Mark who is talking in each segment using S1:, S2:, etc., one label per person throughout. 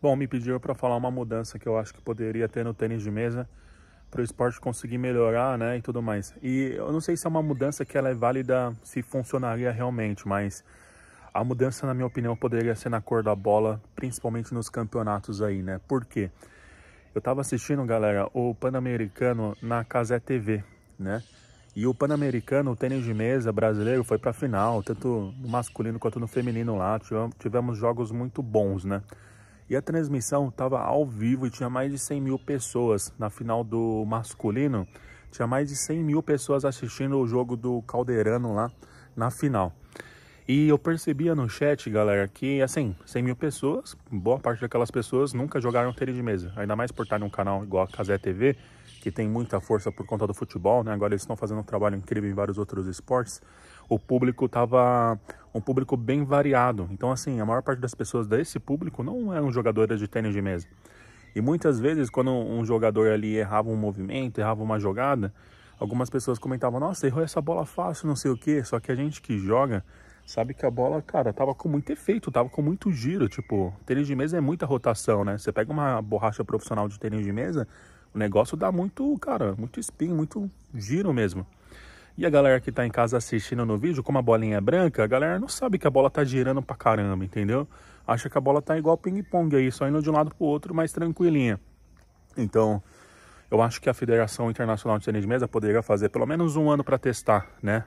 S1: Bom, me pediram para falar uma mudança que eu acho que poderia ter no tênis de mesa para o esporte conseguir melhorar, né, e tudo mais. E eu não sei se é uma mudança que ela é válida, se funcionaria realmente, mas a mudança, na minha opinião, poderia ser na cor da bola, principalmente nos campeonatos aí, né? Por quê? Eu estava assistindo, galera, o Pan-Americano na Casé TV, né? E o Pan-Americano, o tênis de mesa brasileiro, foi para a final, tanto no masculino quanto no feminino lá. Tivemos jogos muito bons, né? E a transmissão estava ao vivo e tinha mais de 100 mil pessoas. Na final do masculino, tinha mais de 100 mil pessoas assistindo o jogo do Caldeirano lá na final. E eu percebia no chat, galera, que assim, 100 mil pessoas, boa parte daquelas pessoas nunca jogaram tênis de mesa. Ainda mais por estar num canal igual a Casé TV, que tem muita força por conta do futebol, né? Agora eles estão fazendo um trabalho incrível em vários outros esportes. O público tava um público bem variado. Então, assim, a maior parte das pessoas desse público não eram jogadoras de tênis de mesa. E muitas vezes, quando um jogador ali errava um movimento, errava uma jogada, algumas pessoas comentavam: Nossa, errou essa bola fácil, não sei o quê. Só que a gente que joga sabe que a bola, cara, tava com muito efeito, tava com muito giro. Tipo, tênis de mesa é muita rotação, né? Você pega uma borracha profissional de tênis de mesa, o negócio dá muito, cara, muito spin, muito giro mesmo. E a galera que tá em casa assistindo no vídeo, como a bolinha é branca, a galera não sabe que a bola tá girando pra caramba, entendeu? Acha que a bola tá igual ping-pong aí, só indo de um lado pro outro, mais tranquilinha. Então, eu acho que a Federação Internacional de Tênis de Mesa poderia fazer pelo menos um ano para testar, né?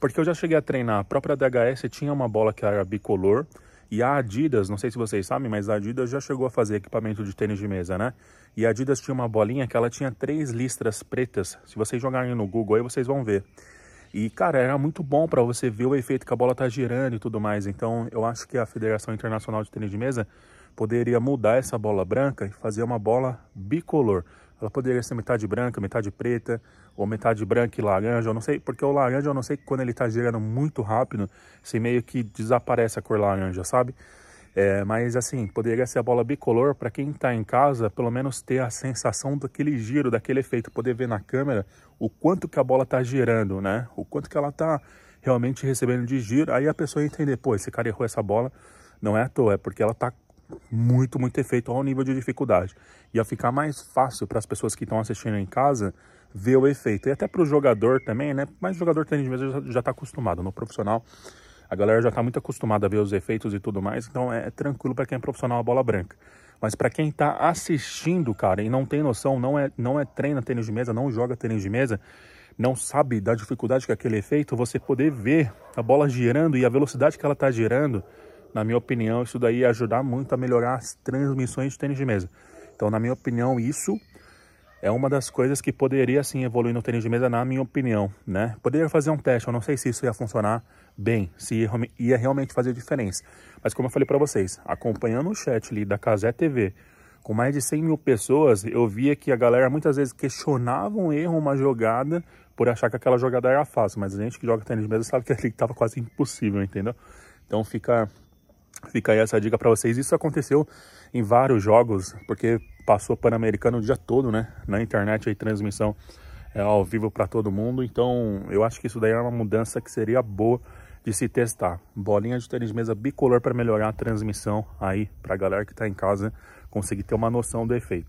S1: Porque eu já cheguei a treinar. A própria DHS tinha uma bola que era bicolor. E a Adidas, não sei se vocês sabem, mas a Adidas já chegou a fazer equipamento de tênis de mesa, né? E a Adidas tinha uma bolinha que ela tinha três listras pretas. Se vocês jogarem no Google aí, vocês vão ver. E, cara, era muito bom para você ver o efeito que a bola tá girando e tudo mais. Então, eu acho que a Federação Internacional de Tênis de Mesa poderia mudar essa bola branca e fazer uma bola bicolor. Ela poderia ser metade branca, metade preta, ou metade branca e laranja, eu não sei, porque o laranja eu não sei quando ele está girando muito rápido, se meio que desaparece a cor laranja, sabe? É, mas assim, poderia ser a bola bicolor para quem está em casa, pelo menos ter a sensação daquele giro, daquele efeito, poder ver na câmera o quanto que a bola está girando, né? O quanto que ela está realmente recebendo de giro. Aí a pessoa entender, pô, esse cara errou essa bola, não é à toa, é porque ela está muito, muito efeito ao nível de dificuldade. Ia ficar mais fácil para as pessoas que estão assistindo em casa ver o efeito. E até para o jogador também, né? Mas o jogador de mesa já está acostumado. No profissional, a galera já está muito acostumada a ver os efeitos e tudo mais, então é, é tranquilo para quem é profissional a bola branca. Mas para quem está assistindo, cara, e não tem noção, não é, não é treina tênis de mesa, não joga tênis de mesa, não sabe da dificuldade que é aquele efeito, você poder ver a bola girando e a velocidade que ela está girando, na minha opinião, isso daí ia ajudar muito a melhorar as transmissões de tênis de mesa. Então, na minha opinião, isso é uma das coisas que poderia sim evoluir no tênis de mesa, na minha opinião, né? Poderia fazer um teste, eu não sei se isso ia funcionar bem, se ia realmente fazer diferença. Mas como eu falei para vocês, acompanhando o chat ali da Casé TV, com mais de 100 mil pessoas, eu via que a galera muitas vezes questionava um erro, uma jogada, por achar que aquela jogada era fácil. Mas a gente que joga tênis de mesa sabe que ali estava quase impossível, entendeu? Então fica Fica aí essa dica para vocês. Isso aconteceu em vários jogos, porque passou Pan-Americano o dia todo, né? Na internet aí, transmissão é, ao vivo para todo mundo. Então, eu acho que isso daí é uma mudança que seria boa de se testar. Bolinha de tênis mesa bicolor para melhorar a transmissão aí para a galera que está em casa conseguir ter uma noção do efeito.